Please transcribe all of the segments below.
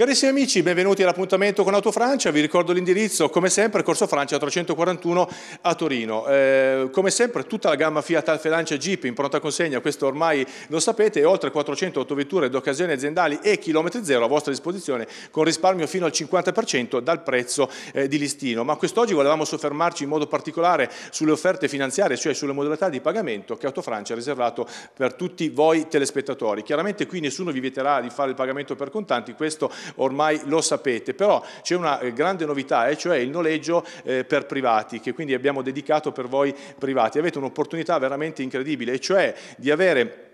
Carissimi amici, benvenuti all'appuntamento con Autofrancia, vi ricordo l'indirizzo, come sempre, Corso Francia 341 a Torino. Eh, come sempre tutta la gamma Fiat Alfa Lancia Jeep in pronta consegna, questo ormai lo sapete, oltre 400 autovetture d'occasione aziendali e chilometri zero a vostra disposizione con risparmio fino al 50% dal prezzo eh, di listino. Ma quest'oggi volevamo soffermarci in modo particolare sulle offerte finanziarie, cioè sulle modalità di pagamento che Autofrancia ha riservato per tutti voi telespettatori. Chiaramente qui nessuno vi vieterà di fare il pagamento per contanti, questo ormai lo sapete, però c'è una eh, grande novità, eh, cioè il noleggio eh, per privati, che quindi abbiamo dedicato per voi privati. Avete un'opportunità veramente incredibile, e cioè di avere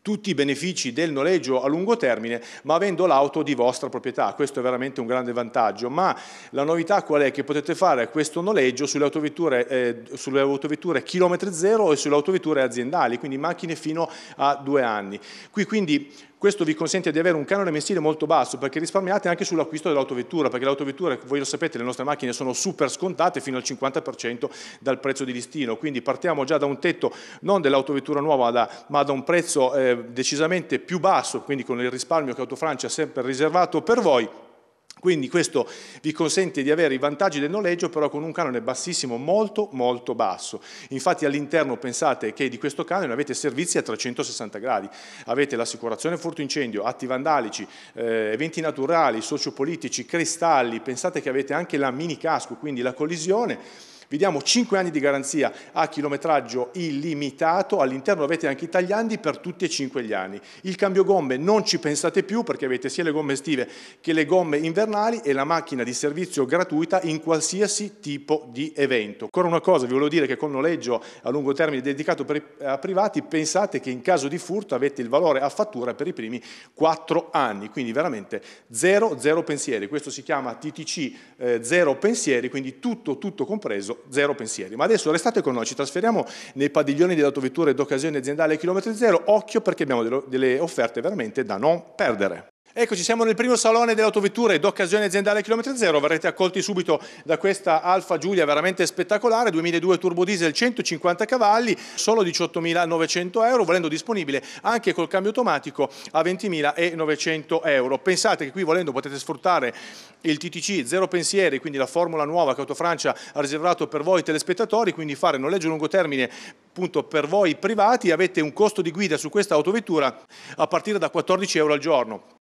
tutti i benefici del noleggio a lungo termine, ma avendo l'auto di vostra proprietà. Questo è veramente un grande vantaggio. Ma la novità qual è? Che potete fare questo noleggio sulle autovetture, eh, sulle autovetture chilometri zero e sulle autovetture aziendali, quindi macchine fino a due anni. Qui quindi questo vi consente di avere un canone mensile molto basso perché risparmiate anche sull'acquisto dell'autovettura, perché l'autovettura, voi lo sapete, le nostre macchine sono super scontate fino al 50% dal prezzo di listino, quindi partiamo già da un tetto non dell'autovettura nuova ma da un prezzo eh, decisamente più basso, quindi con il risparmio che Autofrancia ha sempre riservato per voi quindi questo vi consente di avere i vantaggi del noleggio però con un canone bassissimo, molto molto basso. Infatti all'interno pensate che di questo canone avete servizi a 360 gradi, avete l'assicurazione furto incendio, atti vandalici, eh, eventi naturali, sociopolitici, cristalli, pensate che avete anche la mini casco, quindi la collisione vi diamo 5 anni di garanzia a chilometraggio illimitato all'interno avete anche i tagliandi per tutti e 5 gli anni. Il cambio gomme non ci pensate più perché avete sia le gomme estive che le gomme invernali e la macchina di servizio gratuita in qualsiasi tipo di evento. Ancora una cosa, vi voglio dire che con noleggio a lungo termine dedicato a privati pensate che in caso di furto avete il valore a fattura per i primi 4 anni, quindi veramente zero, zero pensieri. Questo si chiama TTC eh, zero pensieri, quindi tutto, tutto compreso zero, pensieri. Ma adesso restate con noi, ci trasferiamo nei padiglioni delle autovetture d'occasione aziendale chilometri zero, occhio perché abbiamo delle offerte veramente da non perdere. Eccoci, siamo nel primo salone delle autovetture d'occasione aziendale chilometro zero, verrete accolti subito da questa Alfa Giulia veramente spettacolare, 2002 turbo diesel 150 cavalli, solo 18.900 euro, volendo disponibile anche col cambio automatico a 20.900 euro. Pensate che qui volendo potete sfruttare il TTC Zero Pensieri, quindi la formula nuova che Autofrancia ha riservato per voi telespettatori, quindi fare noleggio a lungo termine appunto per voi privati, avete un costo di guida su questa autovettura a partire da 14 euro al giorno.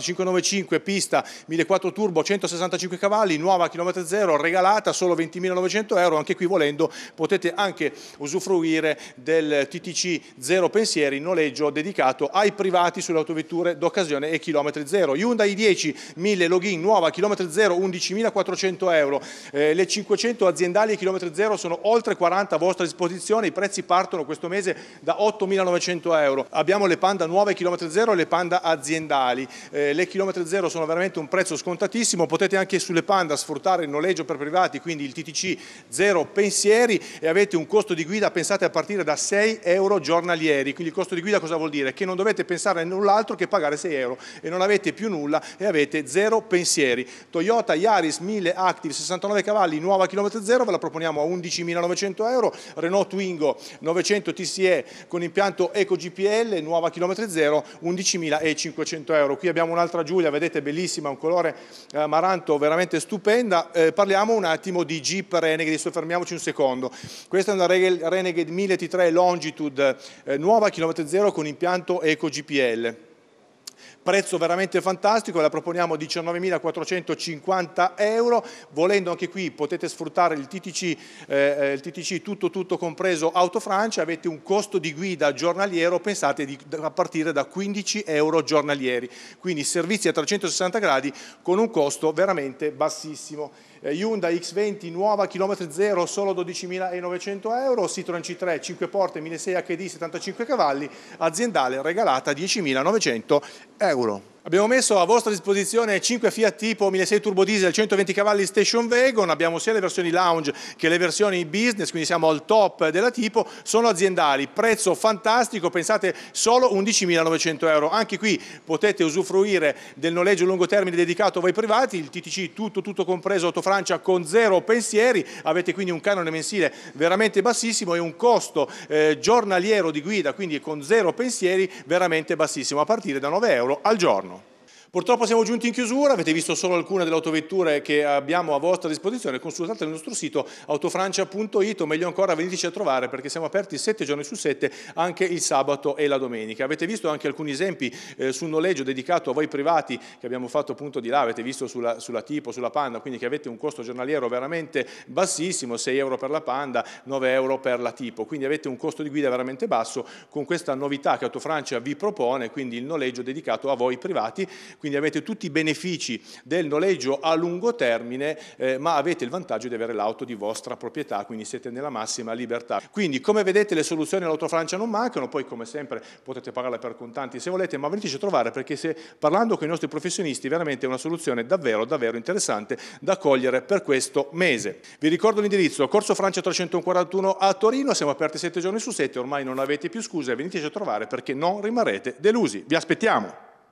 595 pista 1.4 turbo 165 cavalli nuova chilometro zero regalata solo 20.900 euro anche qui volendo potete anche usufruire del TTC zero pensieri noleggio dedicato ai privati sulle autovetture d'occasione e chilometri zero Hyundai 10 1000 login nuova chilometri zero 11.400 euro eh, le 500 aziendali e chilometri zero sono oltre 40 a vostra disposizione i prezzi partono questo mese da 8.900 euro abbiamo le Panda nuove chilometri zero e le Panda aziendali eh, le chilometri zero sono veramente un prezzo scontatissimo, potete anche sulle Panda sfruttare il noleggio per privati, quindi il TTC zero pensieri e avete un costo di guida, pensate a partire da 6 euro giornalieri, quindi il costo di guida cosa vuol dire? Che non dovete pensare a null'altro che pagare 6 euro e non avete più nulla e avete zero pensieri. Toyota Yaris 1000 Active 69 cavalli, nuova chilometri zero, ve la proponiamo a 11.900 euro, Renault Twingo 900 TCE con impianto Eco GPL, nuova chilometri zero, 11.500 euro. Qui abbiamo una un'altra Giulia, vedete bellissima, un colore eh, amaranto veramente stupenda. Eh, parliamo un attimo di Jeep Renegade, soffermiamoci un secondo. Questa è una Renegade 1000 T3 Longitude eh, nuova, chilometro zero con impianto Eco GPL prezzo veramente fantastico, la proponiamo a 19.450 euro, volendo anche qui potete sfruttare il TTC, eh, eh, il TTC tutto tutto compreso Auto Francia, avete un costo di guida giornaliero, pensate di, a partire da 15 euro giornalieri, quindi servizi a 360 gradi con un costo veramente bassissimo. Eh, Hyundai X20 nuova, chilometri zero, solo 12.900 euro, Citroen C3 5 porte, 1.600 HD, 75 cavalli, aziendale regalata 10.900 euro. Seguro. Abbiamo messo a vostra disposizione 5 Fiat tipo 1.6 turbo diesel, 120 cavalli station wagon, abbiamo sia le versioni lounge che le versioni business, quindi siamo al top della tipo, sono aziendali, prezzo fantastico, pensate solo 11.900 euro. Anche qui potete usufruire del noleggio a lungo termine dedicato a voi privati, il TTC tutto, tutto compreso Auto Francia con zero pensieri, avete quindi un canone mensile veramente bassissimo e un costo eh, giornaliero di guida, quindi con zero pensieri, veramente bassissimo, a partire da 9 euro al giorno. Purtroppo siamo giunti in chiusura, avete visto solo alcune delle autovetture che abbiamo a vostra disposizione, consultate il nostro sito autofrancia.it o meglio ancora veniteci a trovare perché siamo aperti 7 giorni su 7 anche il sabato e la domenica. Avete visto anche alcuni esempi eh, sul noleggio dedicato a voi privati che abbiamo fatto appunto di là, avete visto sulla, sulla Tipo, sulla Panda, quindi che avete un costo giornaliero veramente bassissimo, 6 euro per la Panda, 9 euro per la Tipo, quindi avete un costo di guida veramente basso con questa novità che Autofrancia vi propone, quindi il noleggio dedicato a voi privati quindi avete tutti i benefici del noleggio a lungo termine, eh, ma avete il vantaggio di avere l'auto di vostra proprietà, quindi siete nella massima libertà. Quindi come vedete le soluzioni all'Auto Francia non mancano, poi come sempre potete pagarle per contanti se volete, ma veniteci a trovare perché se parlando con i nostri professionisti veramente è una soluzione davvero, davvero interessante da cogliere per questo mese. Vi ricordo l'indirizzo, Corso Francia 341 a Torino, siamo aperti 7 giorni su 7, ormai non avete più scuse, veniteci a trovare perché non rimarrete delusi. Vi aspettiamo!